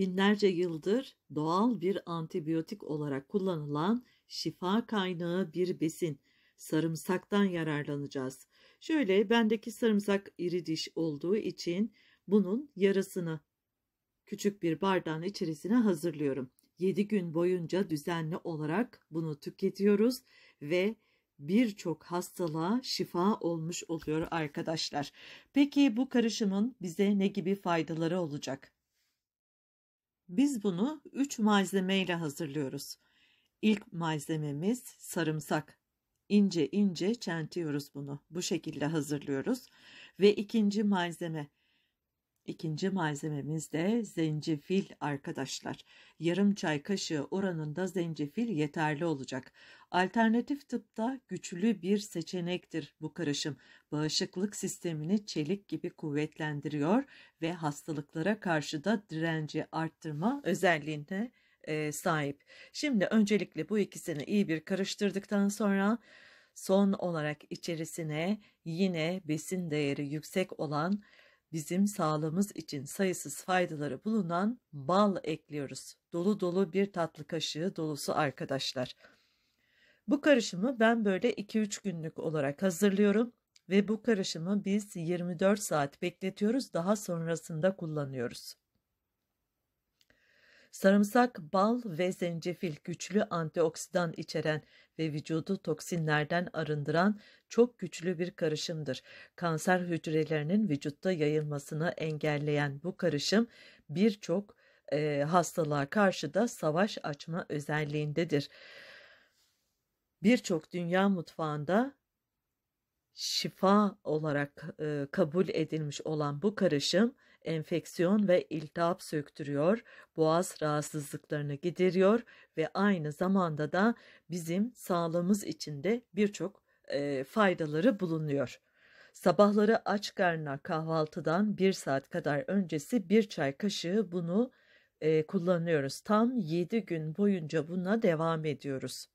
binlerce yıldır doğal bir antibiyotik olarak kullanılan şifa kaynağı bir besin. Sarımsaktan yararlanacağız. Şöyle bendeki sarımsak iri diş olduğu için bunun yarısını küçük bir bardağın içerisine hazırlıyorum. 7 gün boyunca düzenli olarak bunu tüketiyoruz ve birçok hastalığa şifa olmuş oluyor arkadaşlar. Peki bu karışımın bize ne gibi faydaları olacak? Biz bunu 3 malzeme ile hazırlıyoruz. İlk malzememiz sarımsak. İnce ince çentiyoruz bunu. Bu şekilde hazırlıyoruz. Ve ikinci malzeme İkinci malzememiz de zencefil arkadaşlar. Yarım çay kaşığı oranında zencefil yeterli olacak. Alternatif tıpta güçlü bir seçenektir bu karışım. Bağışıklık sistemini çelik gibi kuvvetlendiriyor ve hastalıklara karşı da direnci arttırma özelliğine e, sahip. Şimdi öncelikle bu ikisini iyi bir karıştırdıktan sonra son olarak içerisine yine besin değeri yüksek olan bizim sağlığımız için sayısız faydaları bulunan bal ekliyoruz. Dolu dolu bir tatlı kaşığı dolusu arkadaşlar. Bu karışımı ben böyle 2-3 günlük olarak hazırlıyorum ve bu karışımı biz 24 saat bekletiyoruz daha sonrasında kullanıyoruz. Sarımsak, bal ve zencefil güçlü antioksidan içeren ve vücudu toksinlerden arındıran çok güçlü bir karışımdır. Kanser hücrelerinin vücutta yayılmasını engelleyen bu karışım birçok e, hastalığa karşı da savaş açma özelliğindedir. Birçok dünya mutfağında şifa olarak e, kabul edilmiş olan bu karışım enfeksiyon ve iltihap söktürüyor, boğaz rahatsızlıklarını gideriyor ve aynı zamanda da bizim sağlığımız içinde birçok e, faydaları bulunuyor. Sabahları aç karnına kahvaltıdan bir saat kadar öncesi bir çay kaşığı bunu e, kullanıyoruz. Tam 7 gün boyunca buna devam ediyoruz.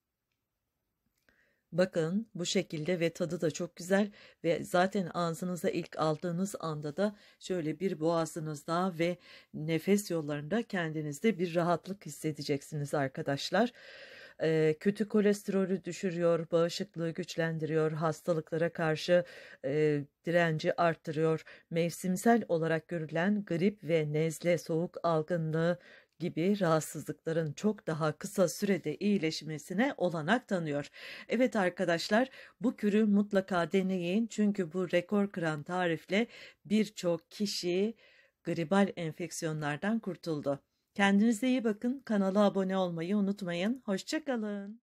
Bakın bu şekilde ve tadı da çok güzel ve zaten ağzınıza ilk aldığınız anda da şöyle bir boğazınızda ve nefes yollarında kendinizde bir rahatlık hissedeceksiniz arkadaşlar. E, kötü kolesterolü düşürüyor, bağışıklığı güçlendiriyor, hastalıklara karşı e, direnci arttırıyor. Mevsimsel olarak görülen grip ve nezle, soğuk algınlığı, gibi rahatsızlıkların çok daha kısa sürede iyileşmesine olanak tanıyor. Evet arkadaşlar bu kürü mutlaka deneyin çünkü bu rekor kıran tarifle birçok kişi gribal enfeksiyonlardan kurtuldu. Kendinize iyi bakın, kanala abone olmayı unutmayın. Hoşçakalın.